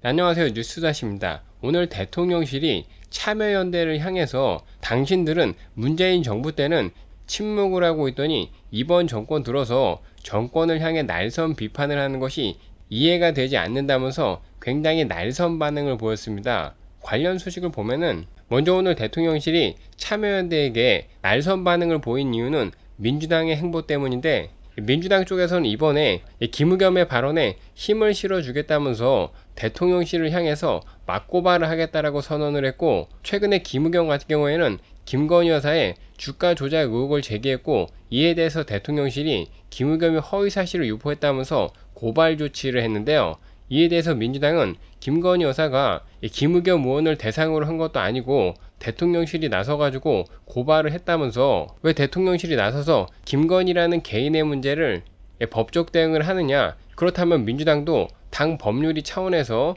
네, 안녕하세요 뉴스다시입니다. 오늘 대통령실이 참여연대를 향해서 당신들은 문재인 정부 때는 침묵을 하고 있더니 이번 정권 들어서 정권을 향해 날선 비판을 하는 것이 이해가 되지 않는다면서 굉장히 날선 반응을 보였습니다. 관련 소식을 보면은 먼저 오늘 대통령실이 참여연대에게 날선 반응을 보인 이유는 민주당의 행보 때문인데 민주당 쪽에서는 이번에 김우겸의 발언에 힘을 실어주겠다면서 대통령실을 향해서 맞고발을 하겠다라고 선언을 했고 최근에 김우겸 같은 경우에는 김건희 여사의 주가 조작 의혹을 제기했고 이에 대해서 대통령실이 김우겸이 허위 사실을 유포했다면서 고발 조치를 했는데요. 이에 대해서 민주당은 김건희 여사가 김우겸 의원을 대상으로 한 것도 아니고 대통령실이 나서가지고 고발을 했다면서 왜 대통령실이 나서서 김건희라는 개인의 문제를 법적 대응을 하느냐 그렇다면 민주당도 당 법률이 차원에서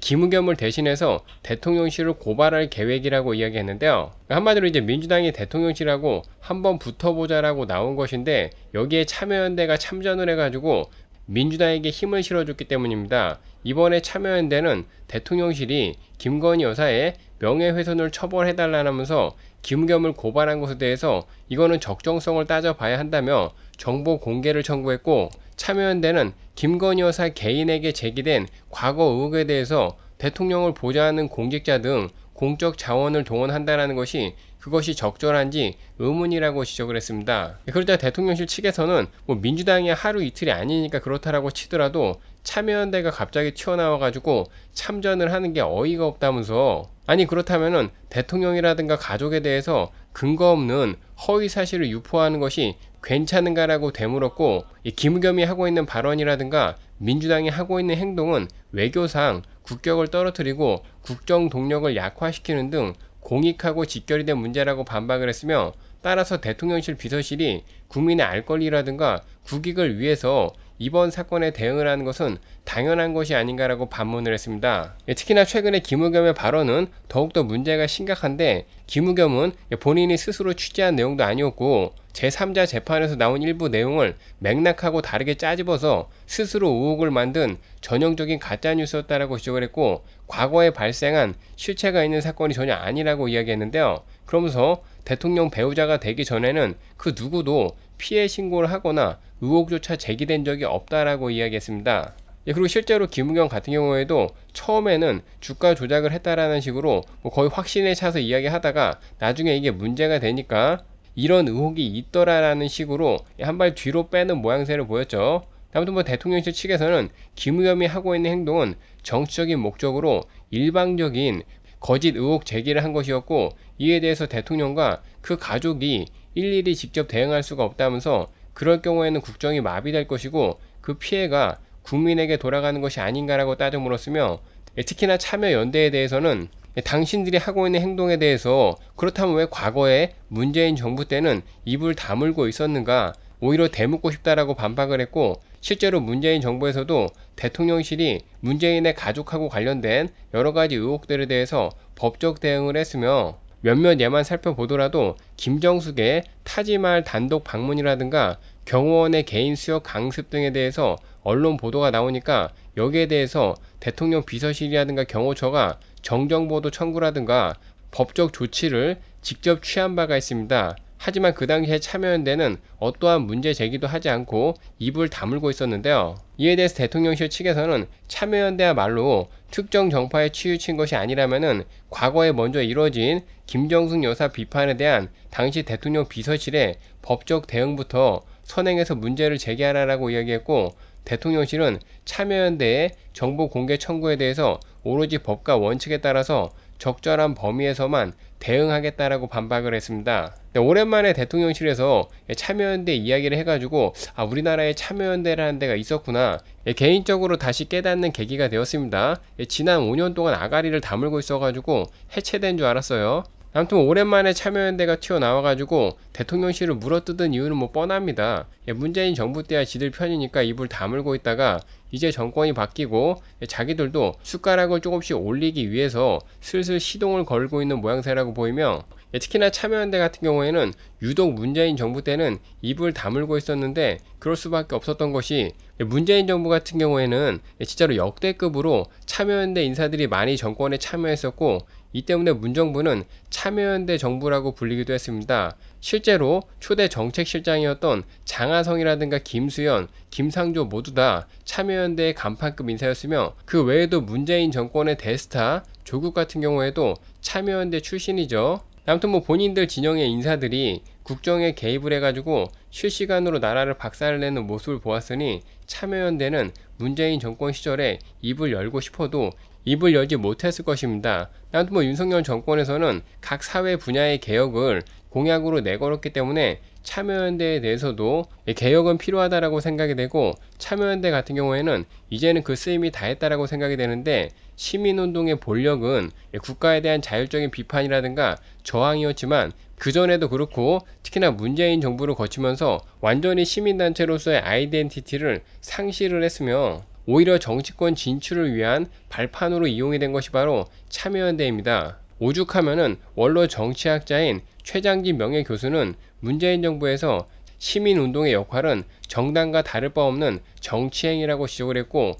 김우겸을 대신해서 대통령실을 고발할 계획이라고 이야기했는데요. 한마디로 이제 민주당이 대통령실하고 한번 붙어보자라고 나온 것인데 여기에 참여연대가 참전을 해가지고 민주당에게 힘을 실어줬기 때문입니다. 이번에 참여연대는 대통령실이 김건희 여사의 명예훼손을 처벌해달라면서 김겸을 고발한 것에 대해서 이거는 적정성을 따져봐야 한다며 정보 공개를 청구했고 참여연대는 김건희 여사 개인에게 제기된 과거 의혹에 대해서 대통령을 보좌하는 공직자 등 공적 자원을 동원한다라는 것이 그것이 적절한지 의문이라고 지적을 했습니다. 그러자 대통령실 측에서는 뭐 민주당이 하루 이틀이 아니니까 그렇다라고 치더라도 참여연대가 갑자기 튀어나와가지고 참전을 하는 게 어이가 없다면서 아니 그렇다면은 대통령이라든가 가족에 대해서 근거 없는 허위 사실을 유포하는 것이 괜찮은가라고 되물었고 김우겸이 하고 있는 발언이라든가 민주당이 하고 있는 행동은 외교상 국격을 떨어뜨리고 국정 동력을 약화시키는 등 공익하고 직결이 된 문제라고 반박을 했으며 따라서 대통령실 비서실이 국민의 알 권리라든가 국익을 위해서 이번 사건에 대응을 하는 것은 당연한 것이 아닌가라고 반문을 했습니다. 예, 특히나 최근에 김우겸의 발언은 더욱더 문제가 심각한데 김우겸은 본인이 스스로 취재한 내용도 아니었고 제3자 재판에서 나온 일부 내용을 맥락하고 다르게 짜집어서 스스로 의혹을 만든 전형적인 가짜뉴스였다라고 지적을 했고 과거에 발생한 실체가 있는 사건이 전혀 아니라고 이야기했는데요. 그러면서 대통령 배우자가 되기 전에는 그 누구도 피해 신고를 하거나 의혹조차 제기된 적이 없다라고 이야기했습니다. 예, 그리고 실제로 김우경 같은 경우에도 처음에는 주가 조작을 했다라는 식으로 뭐 거의 확신에 차서 이야기하다가 나중에 이게 문제가 되니까 이런 의혹이 있더라라는 식으로 한 발 뒤로 빼는 모양새를 보였죠. 아무튼 뭐 대통령실 측에서는 김우겸이 하고 있는 행동은 정치적인 목적으로 일방적인 거짓 의혹 제기를 한 것이었고 이에 대해서 대통령과 그 가족이 일일이 직접 대응할 수가 없다면서 그럴 경우에는 국정이 마비될 것이고 그 피해가 국민에게 돌아가는 것이 아닌가라고 따져 물었으며 예, 특히나 참여연대에 대해서는 예, 당신들이 하고 있는 행동에 대해서 그렇다면 왜 과거에 문재인 정부 때는 입을 다물고 있었는가 오히려 대묻고 싶다라고 반박을 했고 실제로 문재인 정부에서도 대통령실이 문재인의 가족하고 관련된 여러 가지 의혹들에 대해서 법적 대응을 했으며 몇몇 예만 살펴보더라도 김정숙의 타지말 단독 방문이라든가 경호원의 개인 수역 강습 등에 대해서 언론 보도가 나오니까 여기에 대해서 대통령 비서실이라든가 경호처가 정정보도 청구라든가 법적 조치를 직접 취한 바가 있습니다. 하지만 그 당시에 참여연대는 어떠한 문제 제기도 하지 않고 입을 다물고 있었는데요. 이에 대해서 대통령실 측에서는 참여연대야말로 특정 정파에 치우친 것이 아니라면은 과거에 먼저 이뤄진 김정숙 여사 비판에 대한 당시 대통령 비서실의 법적 대응부터 선행해서 문제를 제기하라라고 이야기했고 대통령실은 참여연대의 정보 공개 청구에 대해서 오로지 법과 원칙에 따라서 적절한 범위에서만 대응하겠다라고 반박을 했습니다. 네, 오랜만에 대통령실에서 예, 참여연대 이야기를 해가지고 아 우리나라에 참여연대라는 데가 있었구나 예, 개인적으로 다시 깨닫는 계기가 되었습니다. 예, 지난 5년 동안 아가리를 다물고 있어가지고 해체된 줄 알았어요. 아무튼 오랜만에 참여연대가 튀어나와가지고 대통령실을 물어뜯은 이유는 뭐 뻔합니다. 예, 문재인 정부 때야 지들 편이니까 입을 다물고 있다가 이제 정권이 바뀌고 자기들도 숟가락을 조금씩 올리기 위해서 슬슬 시동을 걸고 있는 모양새라고 보이며 예, 특히나 참여연대 같은 경우에는 유독 문재인 정부 때는 입을 다물고 있었는데 그럴 수밖에 없었던 것이 예, 문재인 정부 같은 경우에는 예, 진짜로 역대급으로 참여연대 인사들이 많이 정권에 참여했었고 이 때문에 문정부는 참여연대 정부라고 불리기도 했습니다. 실제로 초대 정책실장이었던 장하성이라든가 김수현, 김상조 모두 다 참여연대의 간판급 인사였으며 그 외에도 문재인 정권의 대스타 조국 같은 경우에도 참여연대 출신이죠. 아무튼 뭐 본인들 진영의 인사들이 국정에 개입을 해가지고 실시간으로 나라를 박살내는 모습을 보았으니 참여연대는 문재인 정권 시절에 입을 열고 싶어도 입을 열지 못했을 것입니다. 아무튼 뭐 윤석열 정권에서는 각 사회 분야의 개혁을 공약으로 내걸었기 때문에 참여연대에 대해서도 예, 개혁은 필요하다라고 생각이 되고 참여연대 같은 경우에는 이제는 그 쓰임이 다했다라고 생각이 되는데 시민운동의 본력은 예, 국가에 대한 자율적인 비판이라든가 저항이었지만 그전에도 그렇고 특히나 문재인 정부를 거치면서 완전히 시민단체로서의 아이덴티티를 상실을 했으며 오히려 정치권 진출을 위한 발판으로 이용이 된 것이 바로 참여연대입니다. 오죽하면은 원로 정치학자인 최장진 명예 교수는 문재인 정부에서 시민운동의 역할은 정당과 다를 바 없는 정치행위라고 지적을 했고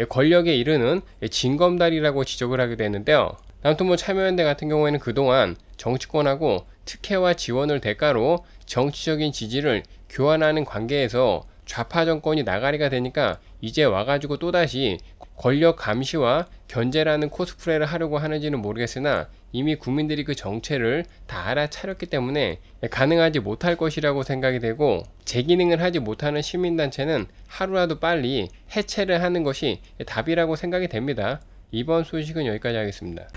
예, 권력에 이르는 예, 진검다리라고 지적을 하기도 했는데요. 아무튼 뭐 참여연대 같은 경우에는 그동안 정치권하고 특혜와 지원을 대가로 정치적인 지지를 교환하는 관계에서 좌파 정권이 나가리가 되니까 이제 와가지고 또다시 권력 감시와 견제라는 코스프레를 하려고 하는지는 모르겠으나 이미 국민들이 그 정체를 다 알아차렸기 때문에 가능하지 못할 것이라고 생각이 되고 재기능을 하지 못하는 시민단체는 하루라도 빨리 해체를 하는 것이 답이라고 생각이 됩니다. 이번 소식은 여기까지 하겠습니다.